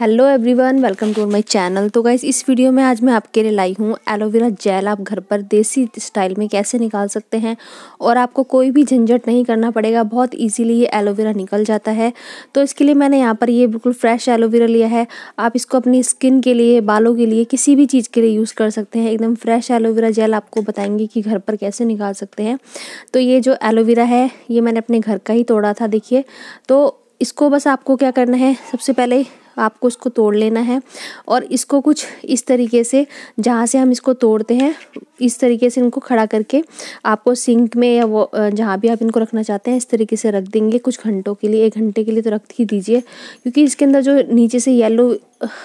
hello everyone welcome to my channel तो guys इस video में आज मैं आपके लिए लाई हूँ एलोवेरा जेल आप घर पर देसी स्टाइल में कैसे निकाल सकते हैं और आपको कोई भी झंझट नहीं करना पड़ेगा बहुत इजीली ये एलोवेरा निकल जाता है तो इसके लिए मैंने यहाँ पर ये बिल्कुल फ्रेश एलोवेरा लिया है आप इसको अपनी स्किन के लिए बालों के लिए किसी भी चीज़ के लिए यूज़ कर सकते हैं एकदम फ्रेश एलोवेरा जेल आपको बताएंगे कि घर पर कैसे निकाल सकते हैं तो ये जो एलोवेरा है ये मैंने अपने घर का ही तोड़ा था देखिए तो इसको बस आपको क्या करना है सबसे पहले आपको उसको तोड़ लेना है और इसको कुछ इस तरीके से जहाँ से हम इसको तोड़ते हैं इस तरीके से इनको खड़ा करके आपको सिंक में या वो जहाँ भी आप इनको रखना चाहते हैं इस तरीके से रख देंगे कुछ घंटों के लिए एक घंटे के लिए तो रख ही दीजिए क्योंकि इसके अंदर जो नीचे से येलो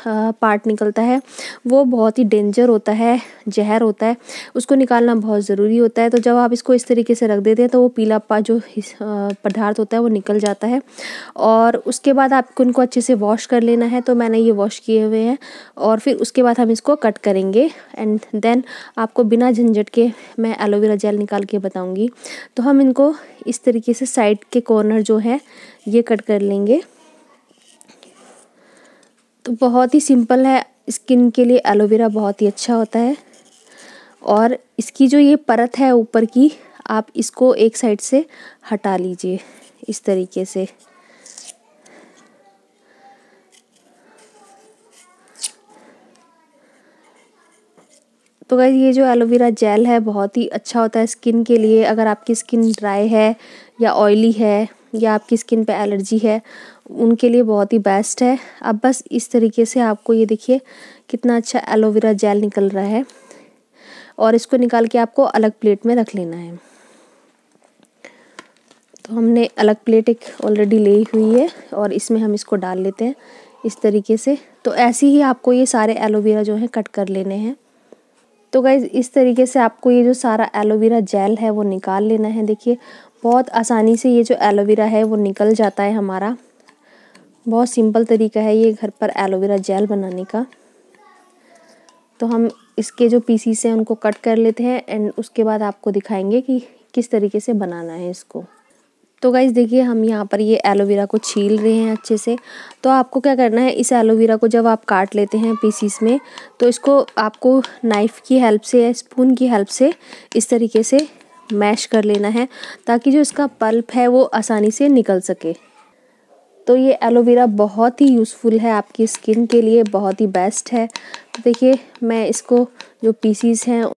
पार्ट निकलता है वो बहुत ही डेंजर होता है जहर होता है उसको निकालना बहुत ज़रूरी होता है तो जब आप इसको इस तरीके से रख देते हैं तो वो पीला पा जो पदार्थ होता है वो निकल जाता है और उसके बाद आपको उनको अच्छे से वॉश कर लेना है तो मैंने ये वॉश किए हुए हैं और फिर उसके बाद हम इसको कट करेंगे एंड देन आपको बिना झंझट के मैं एलोवेरा जेल निकाल के बताऊँगी तो हम इनको इस तरीके से साइड के कॉर्नर जो है ये कट कर लेंगे बहुत ही सिंपल है स्किन के लिए एलोवेरा बहुत ही अच्छा होता है और इसकी जो ये परत है ऊपर की आप इसको एक साइड से हटा लीजिए इस तरीके से तो गैस ये जो एलोवेरा जेल है बहुत ही अच्छा होता है स्किन के लिए अगर आपकी स्किन ड्राई है या ऑयली है या आपकी स्किन पे एलर्जी है उनके लिए बहुत ही बेस्ट है अब बस इस तरीके से आपको ये देखिए कितना अच्छा एलोवेरा जेल निकल रहा है और इसको निकाल के आपको अलग प्लेट में रख लेना है तो हमने अलग प्लेट एक ऑलरेडी ली हुई है और इसमें हम इसको डाल लेते हैं इस तरीके से तो ऐसे ही आपको ये सारे एलोवेरा जो है कट कर लेने हैं तो गाइज इस तरीके से आपको ये जो सारा एलोवेरा जेल है वो निकाल लेना है देखिए बहुत आसानी से ये जो एलोवेरा है वो निकल जाता है हमारा बहुत सिंपल तरीका है ये घर पर एलोवेरा जेल बनाने का तो हम इसके जो पीसीस हैं उनको कट कर लेते हैं एंड उसके बाद आपको दिखाएंगे कि किस तरीके से बनाना है इसको तो गाइज देखिए हम यहाँ पर ये एलोवेरा को छील रहे हैं अच्छे से तो आपको क्या करना है इस एलोवेरा को जब आप काट लेते हैं पीसीस में तो इसको आपको नाइफ़ की हेल्प से या स्पून की हेल्प से इस तरीके से मैश कर लेना है ताकि जो इसका पल्प है वो आसानी से निकल सके तो ये एलोवेरा बहुत ही यूज़फुल है आपकी स्किन के लिए बहुत ही बेस्ट है तो देखिए मैं इसको जो पीसीस हैं